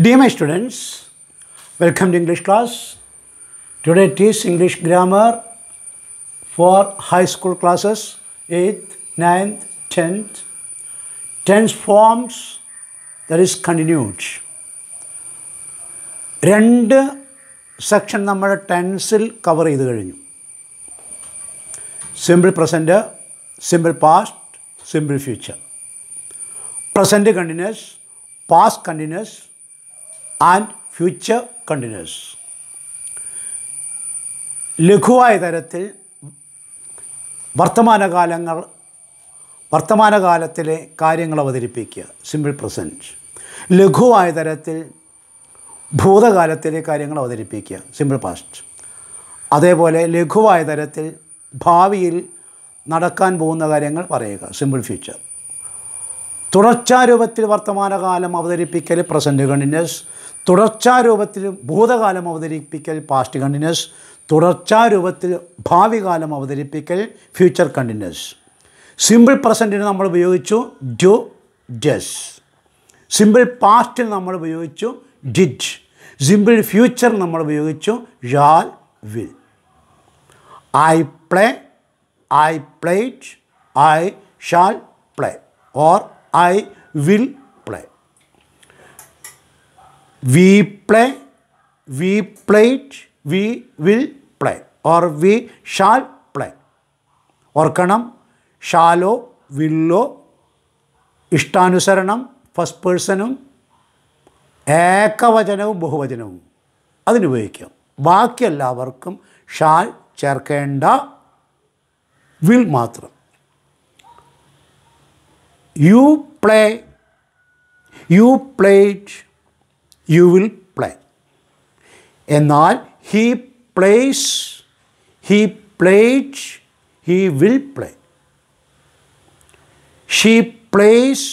Dear my students, welcome to English class. Today teach English grammar for high school classes 8th, 9th, 10th. Tense forms that is continued. രണ്ട് section നമ്മൾ ടെൻസിൽ cover cover കഴിഞ്ഞു Simple present, simple past, simple future. Present continuous, past continuous, and future continuous ലഘുവായ തരത്തിൽ വർത്തമാനകാലങ്ങൾ വർത്തമാനകാലത്തിലെ കാര്യങ്ങൾ അവതരിപ്പിക്കുക simple present ലഘുവായ തരത്തിൽ ഭൂതകാലത്തിലെ കാര്യങ്ങൾ അവതരിപ്പിക്കുക സിമ്പിൾ പാസ്റ്റ് അതേപോലെ ലഘുവായ തരത്തിൽ ഭാവിയിൽ നടക്കാൻ പോകുന്ന കാര്യങ്ങൾ പറയുക സിമ്പിൾ ഫ്യൂച്ചർ തുടർച്ചാരൂപത്തിൽ വർത്തമാനകാലം അവതരിപ്പിക്കൽ പ്രസൻറ്റ് കണ്ടിന്യൂസ് തുടർച്ചാരൂപത്തിൽ ഭൂതകാലം അവതരിപ്പിക്കൽ പാസ്റ്റ് കണ്ടിന്യൂസ് തുടർച്ചാരൂപത്തിൽ ഭാവി കാലം അവതരിപ്പിക്കൽ ഫ്യൂച്ചർ കണ്ടിന്യൂസ് സിമ്പിൾ പ്രസൻറ്റിന് നമ്മൾ ഉപയോഗിച്ചു ഡു ഡസ് സിമ്പിൾ പാസ്റ്റിൽ നമ്മൾ ഉപയോഗിച്ചു ഡിഡ് സിമ്പിൾ ഫ്യൂച്ചർ നമ്മൾ ഉപയോഗിച്ചു shall will I play I played I shall play or I will we play we played we will play or we shall play ഓർക്കണം ഷാലോ വില്ലോ ഇഷ്ടാനുസരണം ഫസ്റ്റ് പേഴ്സണും ഏകവചനവും ബഹുവചനവും അതിനുപയോഗിക്കാം ബാക്കി എല്ലാവർക്കും ഷാൽ ചേർക്കേണ്ട വിൽ മാത്രം you play you played you will play എന്നാൽ he plays he played he will play she plays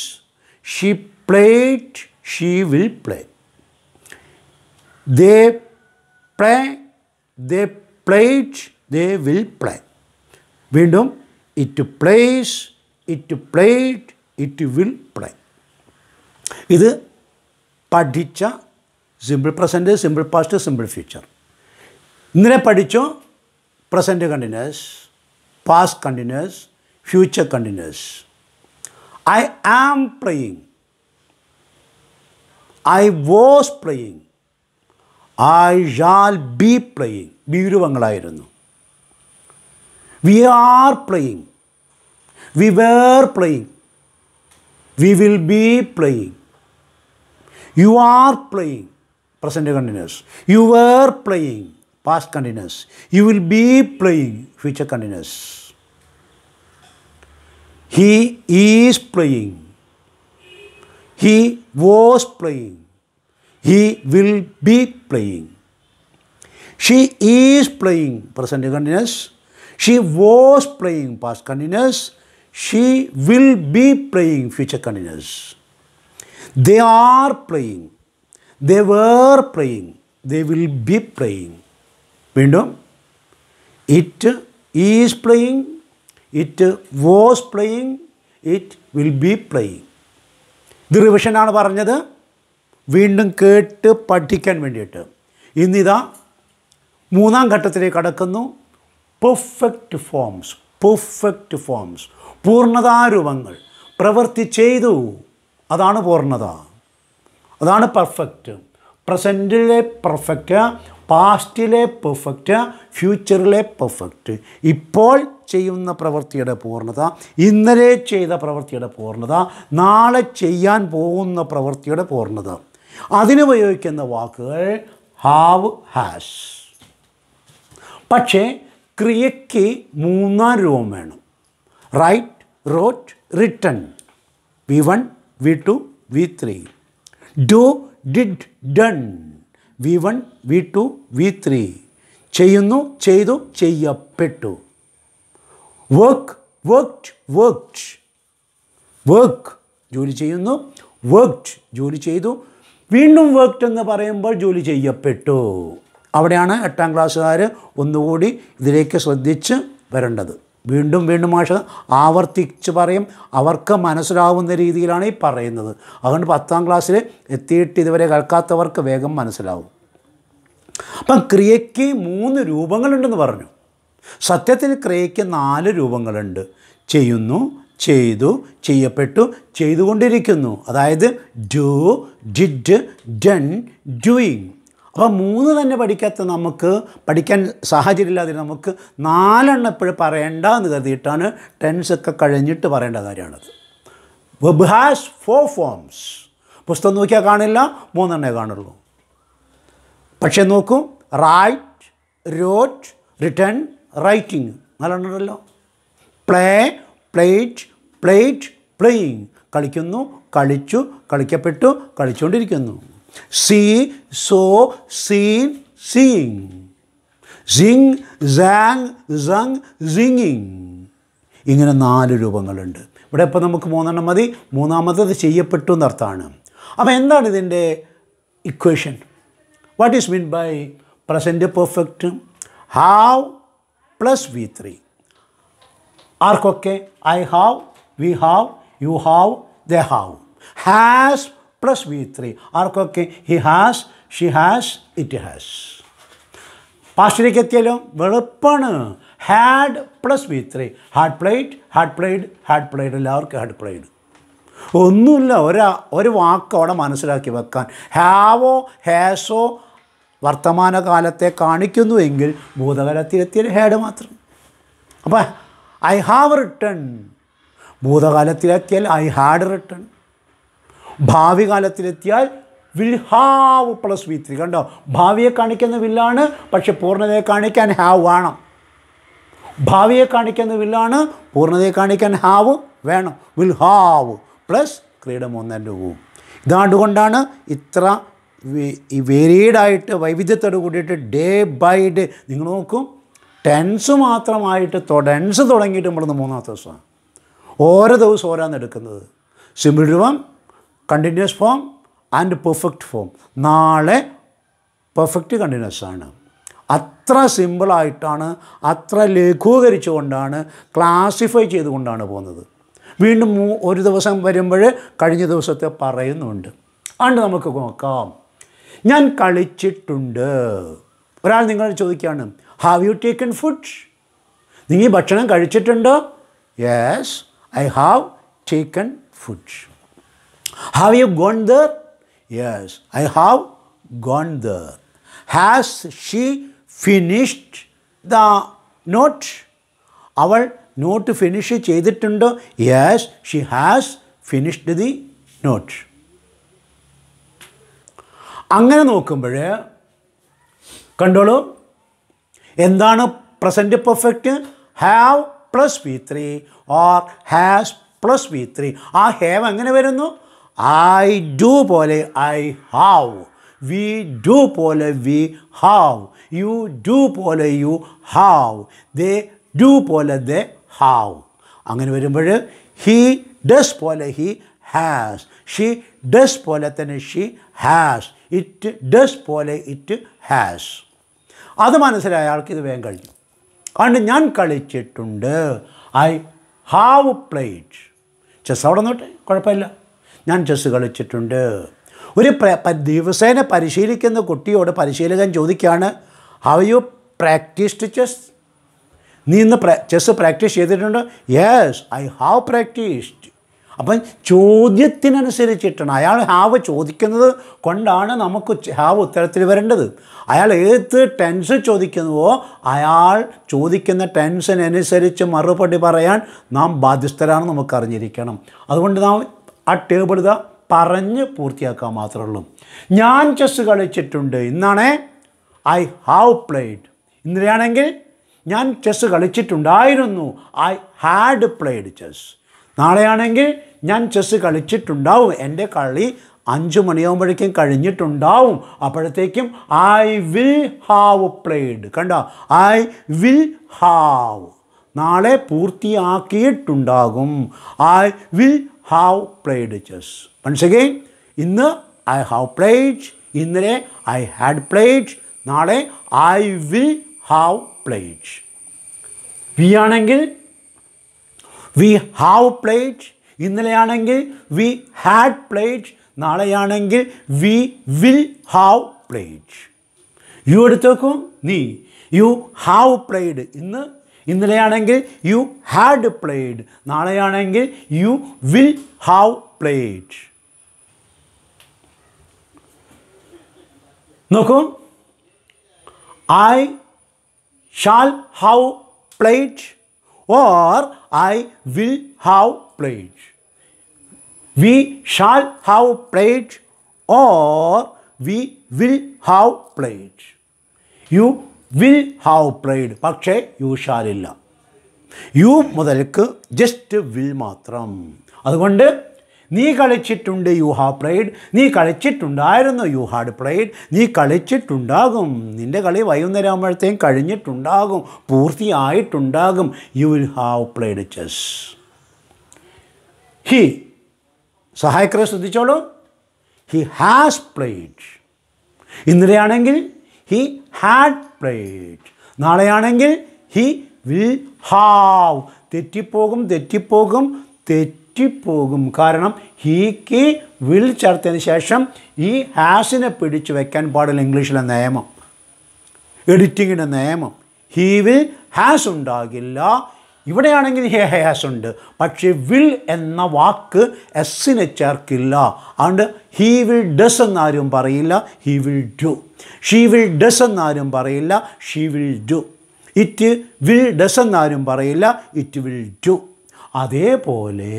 she played she will play they play they played they will play വീണ്ടും it plays it played it will play ഇത് പഠിച്ച simple present simple past simple future ഇന്നലെ പഠിച്ചു present continuous past continuous future continuous I am playing I was playing I shall be playing ബീരുവങ്ങളായിരുന്നു we are playing we were playing we will be playing you are playing present continuous. You were playing, past continuous. You will be playing, future continuous. He is playing. He was playing. He will be playing. She is playing, present continuous. She was playing, past continuous. She will be playing, future continuous. They are playing they were playing they will be playing വീണ്ടും it is playing it was playing it will be playing ഇത് റിവിഷനാണ് പറഞ്ഞത് വീണ്ടും കേട്ട് പഠിക്കാൻ വേണ്ടിയിട്ട് ഇന്നിതാ മൂന്നാം ഘട്ടത്തിലേക്ക് കടക്കുന്നു പെർഫെക്റ്റ് ഫോംസ് പെർഫെക്റ്റ് ഫോംസ് പൂർണ്ണതാരൂപങ്ങൾ പ്രവൃത്തി ചെയ്തു അതാണ് പൂർണ്ണത അതാണ് പെർഫെക്റ്റ് പ്രസൻറ്റിലെ പെർഫെക്റ്റ് പാസ്റ്റിലെ പെർഫെക്റ്റ് ഫ്യൂച്ചറിലെ പെർഫെക്റ്റ് ഇപ്പോൾ ചെയ്യുന്ന പ്രവൃത്തിയുടെ പൂർണ്ണത ഇന്നലെ ചെയ്ത പ്രവൃത്തിയുടെ പൂർണ്ണത നാളെ ചെയ്യാൻ പോകുന്ന പ്രവൃത്തിയുടെ പൂർണ്ണത അതിനുപയോഗിക്കുന്ന വാക്കുകൾ ഹാവ് ഹാസ് പക്ഷേ ക്രിയയ്ക്ക് മൂന്നാം രൂപം വേണം write wrote written V one V two V three do did done V one V two V three ചെയ്യുന്നു ചെയ്തു ചെയ്യപ്പെട്ടു വർക്ക് വർക്ക്ഡ് വർക്ക്ഡ് വർക്ക് ജോലി ചെയ്യുന്നു വർക്ക്ഡ് ജോലി ചെയ്തു വീണ്ടും വർക്ക്ഡ് എന്ന് പറയുമ്പോൾ ജോലി ചെയ്യപ്പെട്ടു അവിടെയാണ് എട്ടാം ക്ലാസ്സുകാർ ഒന്നുകൂടി ഇതിലേക്ക് ശ്രദ്ധിച്ച് വരേണ്ടത് വീണ്ടും വീണ്ടും മാഷ് ആവർത്തിച്ച് പറയും അവർക്ക് മനസ്സിലാവുന്ന രീതിയിലാണ് ഈ പറയുന്നത് അതുകൊണ്ട് പത്താം ക്ലാസ്സിൽ എത്തിയിട്ട് ഇതുവരെ കേൾക്കാത്തവർക്ക് വേഗം മനസ്സിലാവും അപ്പം ക്രിയയ്ക്ക് മൂന്ന് രൂപങ്ങളുണ്ടെന്ന് പറഞ്ഞു സത്യത്തിൽ ക്രിയയ്ക്ക് നാല് രൂപങ്ങളുണ്ട് ചെയ്യുന്നു ചെയ്തു ചെയ്യപ്പെട്ടു ചെയ്തുകൊണ്ടിരിക്കുന്നു അതായത് ഡു ഡിഡ് ഡൺ ഡൂയിങ് അപ്പോൾ മൂന്ന് തന്നെ പഠിക്കാത്ത നമുക്ക് പഠിക്കാൻ സാഹചര്യമില്ലാതെ നമുക്ക് നാലെണ്ണം എപ്പോഴും പറയേണ്ട എന്ന് കരുതിയിട്ടാണ് ടെൻസ് ഒക്കെ കഴിഞ്ഞിട്ട് പറയേണ്ട കാര്യമാണത് വെബ് ഹാസ് ഫോർ ഫോംസ് പുസ്തകം നോക്കിയാൽ കാണില്ല മൂന്നെണ്ണേ കാണുള്ളൂ പക്ഷേ നോക്കൂ റൈറ്റ് റോറ്റ് റിട്ടേൺ റൈറ്റിംഗ് നാലെണ്ണല്ലോ പ്ലേ പ്ലേറ്റ് പ്ലേറ്റ് പ്ലേയിങ് കളിക്കുന്നു കളിച്ചു കളിക്കപ്പെട്ടു കളിച്ചുകൊണ്ടിരിക്കുന്നു See, so, seen, seeing. Zing, zang, zang, zinging. ഇങ്ങനെ നാല് രൂപങ്ങളുണ്ട് ഇവിടെ ഇപ്പോൾ നമുക്ക് മൂന്നെണ്ണം മതി മൂന്നാമത്തത് ചെയ്യപ്പെട്ടു എന്നർത്ഥമാണ് അപ്പോൾ എന്താണ് ഇതിൻ്റെ equation what is mean by present perfect have plus V three ആർക്കൊക്കെ I have we have you have they have has plus V three ആർക്കൊക്കെ he has she has it has പാസ്റ്റിലേക്ക് എത്തിയാലോ വെളുപ്പാണ് had plus V three had played had played had played എല്ലാവർക്കും had played ഒന്നുമില്ല ഒരാ ഒരു വാക്ക് അവിടെ മനസ്സിലാക്കി വെക്കാൻ ഹാവോ ഹാസോ വർത്തമാനകാലത്തെ കാണിക്കുന്നുവെങ്കിൽ ഭൂതകാലത്തിലെത്തിയ ഹാഡ് മാത്രം അപ്പം ഐ ഹാവ് റിട്ടേൺ ഭൂതകാലത്തിലെത്തിയാൽ ഐ ഹാഡ് റിട്ടേൺ ഭാവി കാലത്തിലെത്തിയാൽ will have plus V three കണ്ടോ ഭാവിയെ കാണിക്കുന്ന വില്ലാണ് പക്ഷെ പൂർണ്ണതയെ കാണിക്കാൻ ഹാവ് വേണം ഭാവിയെ കാണിക്കുന്ന വില്ലാണ് പൂർണ്ണതയെ കാണിക്കാൻ ഹാവ് വേണം വിൽ ഹാവ് പ്ലസ് ക്രീഡം ഒന്നും രൂപവും ഇതാണ്ടുകൊണ്ടാണ് ഇത്ര ഈ വേരീഡായിട്ട് വൈവിധ്യത്തോട് കൂടിയിട്ട് ഡേ ബൈ ഡേ നിങ്ങൾ നോക്കും ടെൻസ് മാത്രമായിട്ട് ടെൻസ് തുടങ്ങിയിട്ട് നമ്മൾ മൂന്നാമത്തെ ദിവസമാണ് ഓരോ ദിവസം ഓരോന്ന് എടുക്കുന്നത് സിമ്പിൾ രൂപം continuous form and perfect form നാളെ പെർഫെക്റ്റ് കണ്ടിന്യൂസ് ആണ് അത്ര സിമ്പിളായിട്ടാണ് അത്ര ലഘൂകരിച്ചുകൊണ്ടാണ് ക്ലാസിഫൈ ചെയ്തുകൊണ്ടാണ് പോകുന്നത് വീണ്ടും ഒരു ദിവസം വരുമ്പോൾ കഴിഞ്ഞ ദിവസത്തെ പറയുന്നുണ്ട് അതുകൊണ്ട് നമുക്ക് നോക്കാം ഞാൻ കളിച്ചിട്ടുണ്ട് ഒരാൾ നിങ്ങൾ ചോദിക്കുകയാണ് ഹാവ് യു ടേക്കൻ ഫുഡ് നിങ്ങൾ ഭക്ഷണം കഴിച്ചിട്ടുണ്ടോ yes I have taken foods Have you gone there? Yes, I have gone there. Has she finished the note? അവൾ നോട്ട് ഫിനിഷ് ചെയ്തിട്ടുണ്ട് yes she has finished the note അങ്ങനെ നോക്കുമ്പോൾ കണ്ടോളൂ എന്താണ് present perfect have plus V three or has plus V three ആ have എങ്ങനെ വരുന്നു I do പോലെ ഐ ഹാവ് വി ഡു പോലെ വി ഹാവ് യു ഡു പോലെ യു ഹാവ് ദേ ഡു പോലെ ദ ഹാവ് അങ്ങനെ വരുമ്പോൾ ഹീ ഡസ് പോലെ ഹീ ഹാസ് ഷീ ഡസ് പോലെ തന്നെ ഷീ ഹാസ് ഇറ്റ് ഡസ് പോലെ ഇറ്റ് ഹാസ് അത് മനസ്സിലായ ആൾക്ക് ഇത് വേഗം കഴിഞ്ഞു അതുകൊണ്ട് ഞാൻ കളിച്ചിട്ടുണ്ട് ഐ ഹാവ് പ്ലേറ്റ് ചെസ് അവിടെ നോട്ടെ കുഴപ്പമില്ല ഞാൻ ചെസ് കളിച്ചിട്ടുണ്ട് ഒരു ദിവസേന പരിശീലിക്കുന്ന കുട്ടിയോട് പരിശീലകൻ ചോദിക്കുകയാണ് ഹവ് യു പ്രാക്ടീസ്ഡ് ചെസ് നീ ഇന്ന് ചെസ് പ്രാക്ടീസ് ചെയ്തിട്ടുണ്ട് യെസ് ഐ ഹാവ് പ്രാക്ടീസ്ഡ് അപ്പം ചോദ്യത്തിനനുസരിച്ചിട്ടാണ് അയാൾ ഹാവ് ചോദിക്കുന്നത് കൊണ്ടാണ് നമുക്ക് ഹാവ് ഉത്തരത്തിൽ വരേണ്ടത് അയാൾ ഏത് ടെൻസ് ചോദിക്കുന്നുവോ അയാൾ ചോദിക്കുന്ന ടെൻസിനനുസരിച്ച് മറുപടി പറയാൻ നാം ബാധ്യസ്ഥരാണെന്ന് നമുക്കറിഞ്ഞിരിക്കണം അതുകൊണ്ട് നാം ആ ടേബിൾ ഇതാ പറഞ്ഞ് പൂർത്തിയാക്കാൻ മാത്രമേ ഉള്ളൂ ഞാൻ ചെസ് കളിച്ചിട്ടുണ്ട് ഇന്നാണ് ഐ ഹാവ് പ്ലേഡ് ഇന്നലെയാണെങ്കിൽ ഞാൻ ചെസ് കളിച്ചിട്ടുണ്ടായിരുന്നു ഐ ഹാഡ് പ്ലേഡ് ചെസ് നാളെയാണെങ്കിൽ ഞാൻ ചെസ് കളിച്ചിട്ടുണ്ടാവും എൻ്റെ കളി അഞ്ച് മണിയാകുമ്പോഴേക്കും കഴിഞ്ഞിട്ടുണ്ടാവും അപ്പോഴത്തേക്കും ഐ വിൽ ഹാവ് പ്ലേഡ് കണ്ടോ ഐ വിൽ ഹാവ് നാളെ പൂർത്തിയാക്കിയിട്ടുണ്ടാകും I will have played chess once again ഇന്ന് ഐ ഹാവ് പ്ലേഡ് ഇന്നലെ ഐ ഹാഡ് പ്ലേഡ് നാളെ I will have played we ആണെങ്കിൽ വി ഹാവ് പ്ലേഡ് ഇന്നലെയാണെങ്കിൽ വി ഹാഡ് പ്ലേഡ് നാളെയാണെങ്കിൽ we will have played you എടുത്തേക്കും നീ യു ഹാവ് പ്ലേഡ് ഇന്ന് इन यु हाड प्लेड नाला यु वि हाव प्लेड नोकू हाव प्लेड और आई वि have played we shall have played or we we have played you will have played പക്ഷേ you ഷാലില്ല you മുതൽക്ക് ജസ്റ്റ് വിൽ മാത്രം അതുകൊണ്ട് നീ കളിച്ചിട്ടുണ്ട് യു ഹാവ് പ്രൈഡ് നീ കളിച്ചിട്ടുണ്ടായിരുന്നു യു ഹാഡ് പ്രൈഡ് നീ കളിച്ചിട്ടുണ്ടാകും നിൻ്റെ കളി വൈകുന്നേരം ആകുമ്പോഴത്തേക്കും കഴിഞ്ഞിട്ടുണ്ടാകും പൂർത്തിയായിട്ടുണ്ടാകും you will have played chess he സഹായക്കരെ ശ്രദ്ധിച്ചോളൂ ഹി ഹാസ് പ്ലേഡ് ഇന്നലെയാണെങ്കിൽ ഹി ഹാഡ് പ്ലേഡ് നാളെയാണെങ്കിൽ ഹി വിൽ ഹാവ് തെറ്റിപ്പോകും തെറ്റിപ്പോകും തെറ്റിപ്പോകും കാരണം ഹീക്ക് വിൽ ചേർത്തതിന് ശേഷം ഈ ഹാസിനെ പിടിച്ചു വയ്ക്കാൻ പാടില്ല ഇംഗ്ലീഷിലെ നിയമം എഡിറ്റിങ്ങിൻ്റെ നിയമം ഹീ വിൽ ഹാസ് ഉണ്ടാകില്ല ഇവിടെയാണെങ്കിൽ ഹി ഹാസ് ഉണ്ട് പക്ഷേ വിൽ എന്ന വാക്ക് എസ്സിനെ ചേർക്കില്ല അതുകൊണ്ട് ഹീ വിൽ ഡസ് എന്നാരും പറയില്ല he will do she will does എന്നാരും പറയില്ല she will do it will does എന്നാരും പറയില്ല ഇറ്റ് വിൽ ഡു അതേപോലെ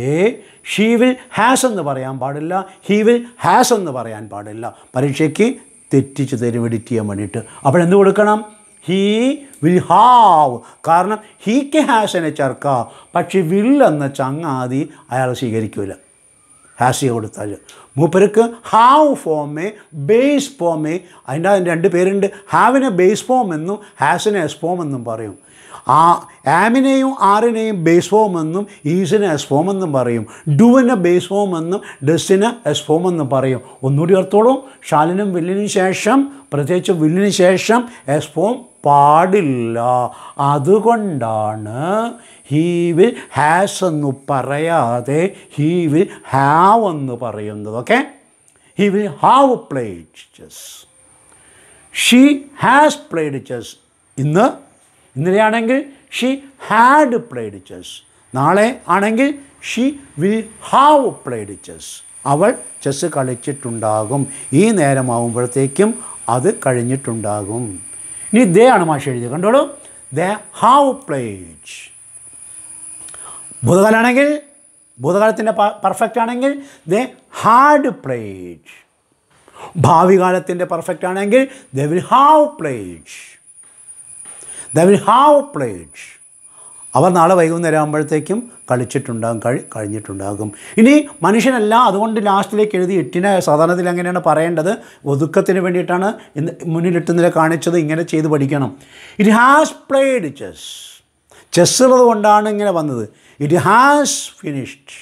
ഷീ വിൽ ഹാസ് എന്ന് പറയാൻ പാടില്ല ഹീ വിൽ ഹാസ് എന്ന് പറയാൻ പാടില്ല പരീക്ഷയ്ക്ക് തെറ്റിച്ച് തരും എഡിറ്റ് ചെയ്യാൻ വേണ്ടിയിട്ട് എന്ത് കൊടുക്കണം ഹീ വിൽ ഹാവ് കാരണം ഹീക്ക് ഹാസിനെ ചേർക്കാം പക്ഷെ വില്ലെന്ന എന്ന ചങ്ങാതി അയാൾ സ്വീകരിക്കില്ല ഹാസ് കൊടുത്താൽ മൂപ്പർക്ക് ഹാവ് ഫോമേ ബേസ് ഫോമേ അതിൻ്റെ രണ്ട് പേരുണ്ട് ഹാവിനെ ബേസ് ഫോം എന്നും ഹാസിനെ എസ് ഫോം എന്നും പറയും ആ ആമിനെയും ആറിനെയും ബേസ് ഫോം എന്നും ഈസിനെ എസ് ഫോം എന്നും പറയും ഡുവിന് ബേസ് ഫോം എന്നും ഡെസ്സിന് എസ് ഫോം എന്നും പറയും ഒന്നുകൂടി ഓർത്തോളും ഷാലിനും വില്ലിനും ശേഷം പ്രത്യേകിച്ച് വില്ലിന് ശേഷം എസ് ഫോം പാടില്ല അതുകൊണ്ടാണ് ഹീ വിൽ ഹാസ് എന്ന് പറയാതെ ഹീ വിൽ ഹാവ് എന്ന് പറയുന്നത് okay he will have played chess she has played chess ഇന്ന് ഇന്നലെയാണെങ്കിൽ ഷീ ഹാഡ് പ്ലേഡ് ചെസ് നാളെ ആണെങ്കിൽ she will have played chess അവൾ ചെസ് കളിച്ചിട്ടുണ്ടാകും ഈ നേരമാവുമ്പോഴത്തേക്കും അത് കഴിഞ്ഞിട്ടുണ്ടാകും ഇനി ദേ ആണ് മാഷ് എഴുതിയത് കണ്ടോളൂ ദ ഹാവ് പ്ലേഡ് ഭൂതകാലാണെങ്കിൽ ഭൂതകാലത്തിൻ്റെ പെർഫെക്റ്റ് ആണെങ്കിൽ ദ ഹാഡ് പ്ലേഡ് ഭാവി കാലത്തിൻ്റെ പെർഫെക്റ്റ് ആണെങ്കിൽ they will have played they will have played അവർ നാളെ വൈകുന്നേരം ആകുമ്പോഴത്തേക്കും കളിച്ചിട്ടുണ്ടാകും കഴി കഴിഞ്ഞിട്ടുണ്ടാകും ഇനി മനുഷ്യനല്ല അതുകൊണ്ട് ലാസ്റ്റിലേക്ക് എഴുതി എട്ടിനെ സാധാരണത്തിൽ അങ്ങനെയാണ് പറയേണ്ടത് ഒതുക്കത്തിന് വേണ്ടിയിട്ടാണ് ഇന്ന് മുന്നിലിട്ട് നില കാണിച്ചത് ഇങ്ങനെ ചെയ്ത് പഠിക്കണം ഇറ്റ് ഹാസ് പ്ലേഡ് ചെസ് ഉള്ളത് കൊണ്ടാണ് ഇങ്ങനെ വന്നത് ഇറ്റ് ഹാസ് ഫിനിഷ്ഡ്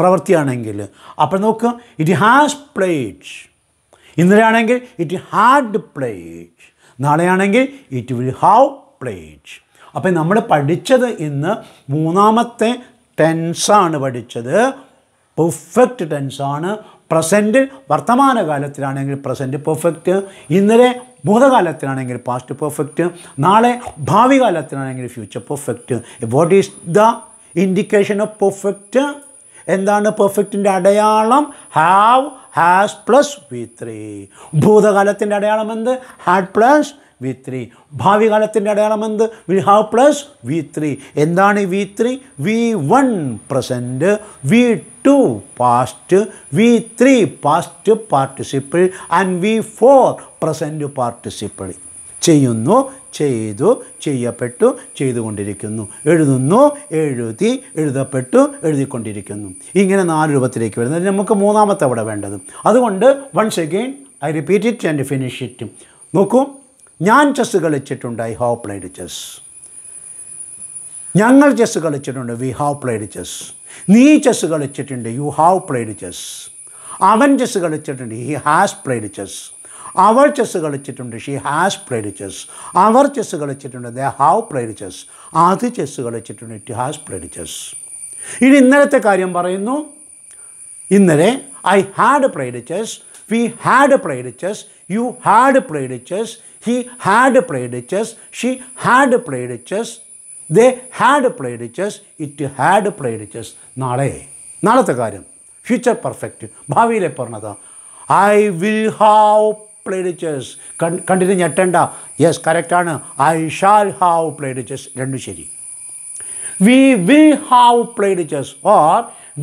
പ്രവൃത്തിയാണെങ്കിൽ അപ്പോൾ നോക്കുക ഇറ്റ് ഹാസ് പ്ലേഡ് ഇന്നലെയാണെങ്കിൽ ഇറ്റ് ഹാഡ് പ്ലേഡ് നാളെയാണെങ്കിൽ ഇറ്റ് വിൽ ഹാവ് പ്ലേജ് അപ്പം നമ്മൾ പഠിച്ചത് ഇന്ന് മൂന്നാമത്തെ ടെൻസാണ് പഠിച്ചത് പെർഫെക്റ്റ് ടെൻസാണ് പ്രസൻറ്റ് വർത്തമാനകാലത്തിലാണെങ്കിൽ പ്രസൻറ്റ് പെർഫെക്റ്റ് ഇന്നലെ ഭൂതകാലത്തിലാണെങ്കിൽ പാസ്റ്റ് പെർഫെക്റ്റ് നാളെ ഭാവി കാലത്തിലാണെങ്കിൽ future perfect what is the indication of perfect എന്താണ് പെർഫെക്റ്റിൻ്റെ അടയാളം have has plus V three ഭൂതകാലത്തിൻ്റെ അടയാളം എന്ത് ഹാഡ് പ്ലസ് വി ത്രീ ഭാവി കാലത്തിൻ്റെ അടയാളം എന്ത് will have plus V three എന്താണ് V three V one present V two past V three past participle and V four present participle ചെയ്യുന്നു ചെയ്തു ചെയ്യപ്പെട്ടു ചെയ്തുകൊണ്ടിരിക്കുന്നു എഴുതുന്നു എഴുതി എഴുതപ്പെട്ടു എഴുതിക്കൊണ്ടിരിക്കുന്നു ഇങ്ങനെ നാല് രൂപത്തിലേക്ക് വരുന്നത് നമുക്ക് മൂന്നാമത്തെ അവിടെ വേണ്ടത് അതുകൊണ്ട് once again I repeat it and finish it നോക്കൂ ഞാൻ ചെസ് കളിച്ചിട്ടുണ്ട് ഐ ഹാവ് പ്ലേഡ് ചെസ് ഞങ്ങൾ ചെസ് കളിച്ചിട്ടുണ്ട് വി ഹാവ് പ്ലേഡ് ചെസ് നീ ചെസ് കളിച്ചിട്ടുണ്ട് യു ഹാവ് പ്ലേഡ് ചെസ് അവൻ ചെസ് കളിച്ചിട്ടുണ്ട് ഹി ഹാസ് പ്ലേഡ് ചെസ് അവർ ചെസ് കളിച്ചിട്ടുണ്ട് ഷീ ഹാസ് പ്ലേഡ് ചെസ് അവർ ചെസ് കളിച്ചിട്ടുണ്ട് ദ ഹാവ് പ്ലേഡ് ചെസ് അത് ചെസ് കളിച്ചിട്ടുണ്ട് ഇറ്റ് ഹാസ് പ്ലേഡ് ചെസ് ഇനി ഇന്നലത്തെ കാര്യം പറയുന്നു ഇന്നലെ I had played chess we had played chess you had played chess he had played chess she had played chess they had played chess it had played chess നാളെ നാളത്തെ കാര്യം future perfect ഭാവിയിലെ പൂർണ്ണത I will have played chess കണ്ടിന് ഞെട്ടണ്ട yes കറക്റ്റാണ് I shall have played chess രണ്ടും ശരി we will have played chess or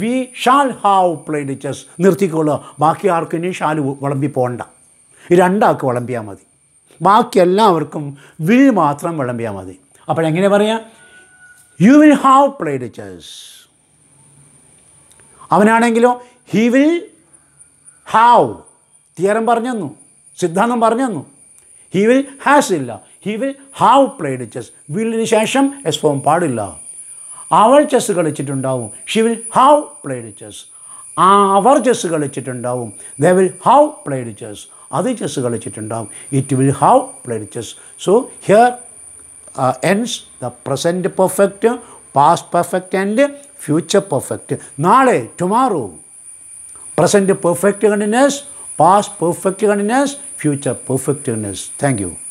we shall have played chess നിർത്തിക്കൊള്ളുക ബാക്കി ആർക്കും ഇനി ഷാൽ വിളമ്പി പോകണ്ട രണ്ടാൾക്ക് വിളമ്പിയാൽ മതി ബാക്കി എല്ലാവർക്കും വിൽ മാത്രം വിളമ്പിയാൽ മതി അപ്പോഴെങ്ങനെ പറയാം you will have played chess അവനാണെങ്കിലോ ഹി വിൽ ഹാവ് തീരം പറഞ്ഞു സിദ്ധാന്തം പറഞ്ഞു തന്നു ഹി വിൽ ഹാസ് ഇല്ല he will have played chess വീലിന് ശേഷം എസ് ഫോം പാടില്ല അവൾ ചെസ് കളിച്ചിട്ടുണ്ടാവും she will have played chess ആ അവർ ചെസ് കളിച്ചിട്ടുണ്ടാവും they will have played chess അത് ചെസ് കളിച്ചിട്ടുണ്ടാവും it will have played chess so here ends the present perfect past perfect and future perfect നാളെ tomorrow present perfect continuous past perfect continuous future perfectiveness. Thank you.